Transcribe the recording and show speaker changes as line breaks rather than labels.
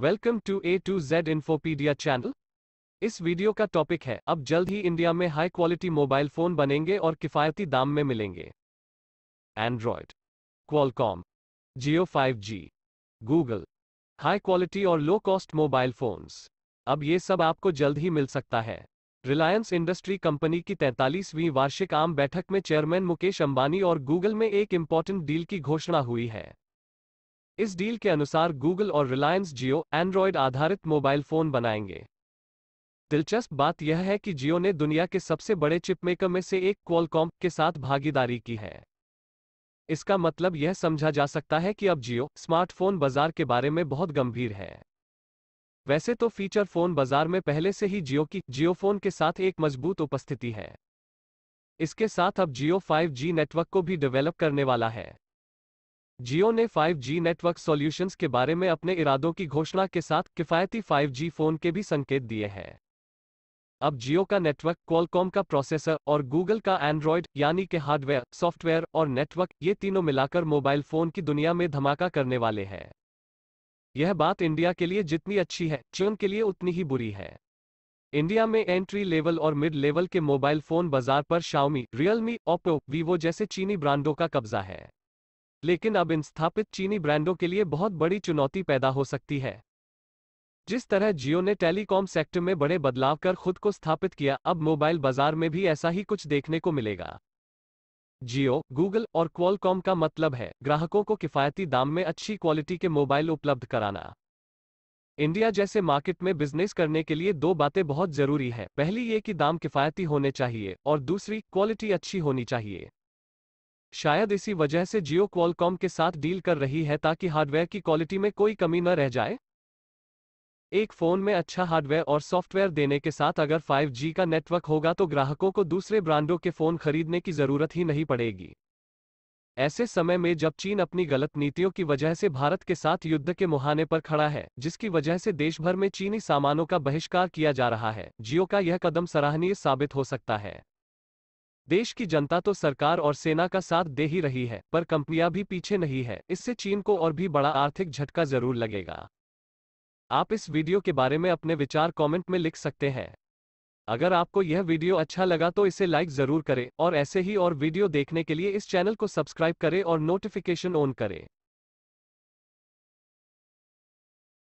welcome to A to Z Infopedia channel इस video का topic है अब जल्द ही इंडिया में हाई क्वालिटी मोबाइल फोन बनेंगे और किफायती दाम में मिलेंगे Android Qualcomm Jio five G Google high quality और लो कॉस्ट मोबाइल फोन्स अब ये सब आपको जल्द ही मिल सकता है रिलायंस इंडस्ट्री कंपनी की 43वीं वार्षिक आम बैठक में चेयरमैन मुकेश अंबानी और गूगल में एक इंपॉर्टेंट डील की घोषणा हुई है इस डील के अनुसार गूगल और रिलायंस जियो एंड्रॉयड आधारित मोबाइल फोन बनाएंगे दिलचस्प बात यह है कि जियो ने दुनिया के सबसे बड़े चिपमेकर में से एक क्वालकॉम के साथ भागीदारी की है इसका मतलब यह समझा जा सकता है कि अब जियो स्मार्टफोन बाजार के बारे में बहुत गंभीर है वैसे तो फीचर फोन बाजार में पहले से ही जियो की जियो फोन के साथ एक मजबूत उपस्थिति है इसके साथ अब जियो 5G नेटवर्क को भी डेवलप करने वाला है जियो ने 5G नेटवर्क सॉल्यूशंस के बारे में अपने इरादों की घोषणा के साथ किफायती 5G फोन के भी संकेत दिए हैं अब जियो का नेटवर्क क्वालकॉम का प्रोसेसर और गूगल का एंड्रॉयड यानी के हार्डवेयर सॉफ्टवेयर और नेटवर्क ये तीनों मिलाकर मोबाइल फोन की दुनिया में धमाका करने वाले हैं यह बात इंडिया के लिए जितनी अच्छी है चीन के लिए उतनी ही बुरी है इंडिया में एंट्री लेवल और मिड लेवल के मोबाइल फोन बाजार पर शाओमी रियलमी ओप्पो वीवो जैसे चीनी ब्रांडों का कब्जा है लेकिन अब इन स्थापित चीनी ब्रांडों के लिए बहुत बड़ी चुनौती पैदा हो सकती है जिस तरह जियो ने टेलीकॉम सेक्टर में बड़े बदलाव कर खुद को स्थापित किया अब मोबाइल बाजार में भी ऐसा ही कुछ देखने को मिलेगा जियो गूगल और क्वालकॉम का मतलब है ग्राहकों को किफायती दाम में अच्छी क्वालिटी के मोबाइल उपलब्ध कराना इंडिया जैसे मार्केट में बिजनेस करने के लिए दो बातें बहुत जरूरी है पहली ये कि दाम किफायती होने चाहिए और दूसरी क्वालिटी अच्छी होनी चाहिए शायद इसी वजह से जियो क्वालकॉम के साथ डील कर रही है ताकि हार्डवेयर की क्वालिटी में कोई कमी न रह जाए एक फोन में अच्छा हार्डवेयर और सॉफ्टवेयर देने के साथ अगर 5G का नेटवर्क होगा तो ग्राहकों को दूसरे ब्रांडों के फोन खरीदने की जरूरत ही नहीं पड़ेगी ऐसे समय में जब चीन अपनी गलत नीतियों की वजह से भारत के साथ युद्ध के मुहाने पर खड़ा है जिसकी वजह से देश भर में चीनी सामानों का बहिष्कार किया जा रहा है जियो का यह कदम सराहनीय साबित हो सकता है देश की जनता तो सरकार और सेना का साथ दे ही रही है पर कंपनियां भी पीछे नहीं है इससे चीन को और भी बड़ा आर्थिक झटका जरूर लगेगा आप इस वीडियो के बारे में अपने विचार कमेंट में लिख सकते हैं अगर आपको यह वीडियो अच्छा लगा तो इसे लाइक जरूर करें और ऐसे ही और वीडियो देखने के लिए इस चैनल को सब्सक्राइब करें और नोटिफिकेशन ऑन करें